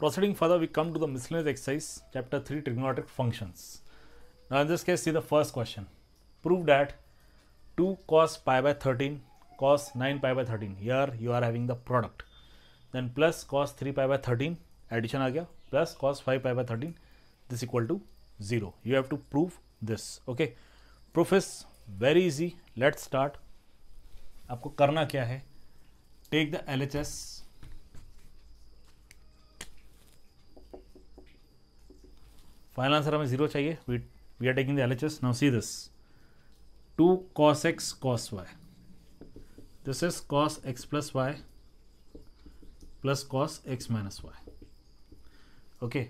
Proceeding further, we come to the miscellaneous exercise, chapter 3, trigonometric functions. Now, in this case, see the first question. Prove that 2 cos pi by 13 cos 9 pi by 13. Here you are having the product. Then plus cos 3 pi by 13, addition again, plus cos 5 pi by 13, this equal to 0. You have to prove this. Okay. Proof is very easy. Let's start. Aapko karna kya hai? Take the LHS. Final answer हमें zero चाहिए we we are taking the L H S now see this two cos x cos y this is cos x plus y plus cos x minus y okay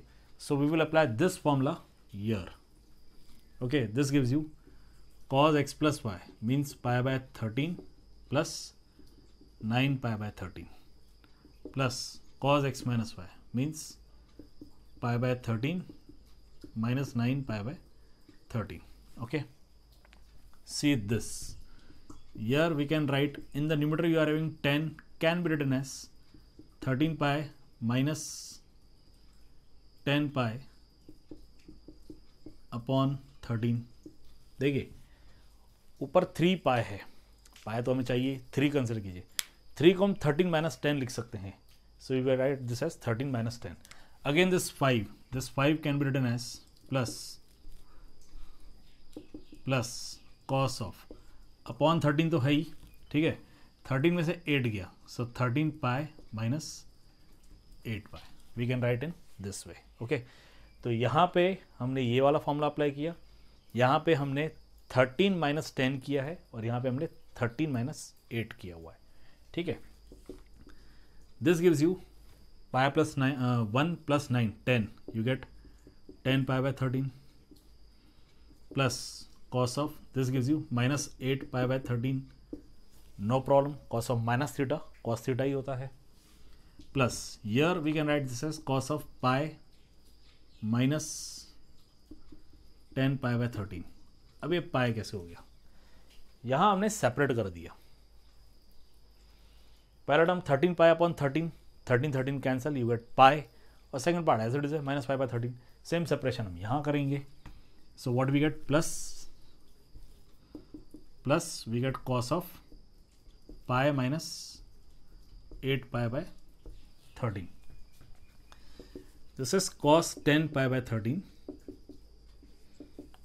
so we will apply this formula yeah okay this gives you cos x plus y means pi by thirteen plus nine pi by thirteen plus cos x minus y means pi by thirteen minus 9 pi by 13 okay see this here we can write in the numerator you are having 10 can be written as 13 pi minus 10 pi upon thirteen देखिए ऊपर three pi है पाए तो हमें चाहिए three consider कीजिए three को हम थर्टीन माइनस टेन लिख सकते हैं so you write this as thirteen minus ten again this five this five can be return as plus plus cos of upon thirteen तो है ही ठीक है थर्टीन में से एट गया so thirteen pi minus eight pi we can write in this way okay तो यहाँ पे हमने ये वाला फॉर्मूला अप्लाई किया यहाँ पे हमने थर्टीन माइनस टेन किया है और यहाँ पे हमने थर्टीन माइनस एट किया हुआ है ठीक है this gives you pi plus nine one plus nine ten you get ten pi by thirteen plus cos of this gives you minus 8 pi by 13 no problem cos of minus theta cos theta ही होता है plus here we can write this as cos of pi minus 10 pi by 13 अब ये pi कैसे हो गया यहाँ हमने सेपरेट कर दिया पहला term 13 pi upon 13 13 13 cancel you get pi और second part as it is है minus five by thirteen same separation हम यहां करेंगे so what we get plus plus we get cos of pi minus eight pi by thirteen this is cos ten pi by thirteen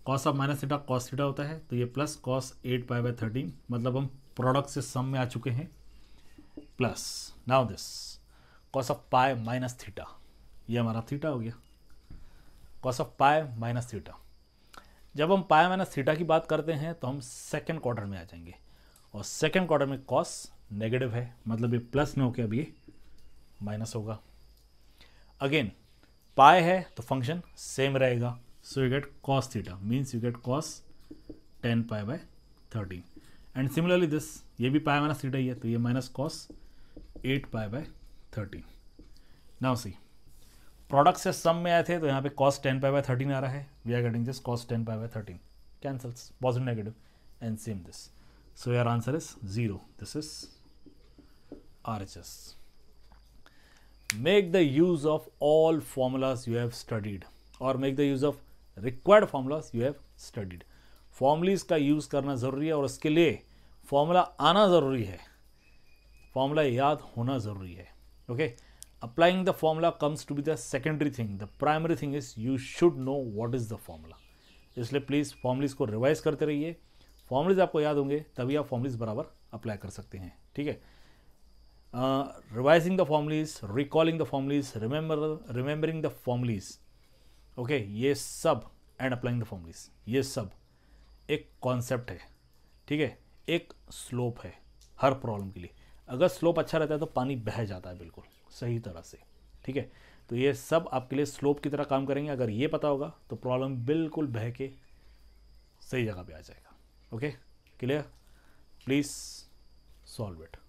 cos of minus theta cos theta होता है तो ये plus cos eight pi by thirteen मतलब हम product से sum में आ चुके हैं plus now this cos of pi minus theta ये हमारा थीटा हो गया cos of pi minus theta जब हम पाए माइनस थीटा की बात करते हैं तो हम सेकेंड क्वार्टर में आ जाएंगे और सेकेंड क्वार्टर में कॉस नेगेटिव है मतलब ये प्लस में होके अब ये माइनस होगा अगेन पाए है तो फंक्शन सेम रहेगा so you get cos theta means you get cos ten pi by thirteen and similarly this ये भी पाए माइनस थीटा ही है तो ये minus cos eight pi by thirteen now see product से सम में आए थे तो यहाँ पे cos ten pi by thirteen आ रहा है we are getting this cos ten pi by thirteen cancels positive negative and same this सो यार answer is zero this is R H S make the use of all formulas you have studied और make the use of required formulas you have studied formulae का use करना ज़रूरी है और उसके लिए formula आना ज़रूरी है फॉर्मूला याद होना ज़रूरी है okay okay? applying the formula comes to be the secondary thing the primary thing is you should know what is the formula इसलिए प्लीज़ फॉर्मलीज को रिवाइज करते रहिए फॉर्मलीज आपको याद होंगे तभी आप फॉर्मलीज बराबर अप्लाई कर सकते हैं ठीक है revising the formulae recalling the formulae remember remembering the formulae okay ये सब एंड अप्लाइंग द फॉर्मलीज ये सब एक कॉन्सेप्ट है ठीक है एक स्लोप है हर प्रॉब्लम के लिए अगर स्लोप अच्छा रहता है तो पानी बह जाता है बिल्कुल सही तरह से ठीक है तो ये सब आपके लिए स्लोप की तरह काम करेंगे अगर ये पता होगा तो प्रॉब्लम बिल्कुल बह के सही जगह पे आ जाएगा okay clear please solve it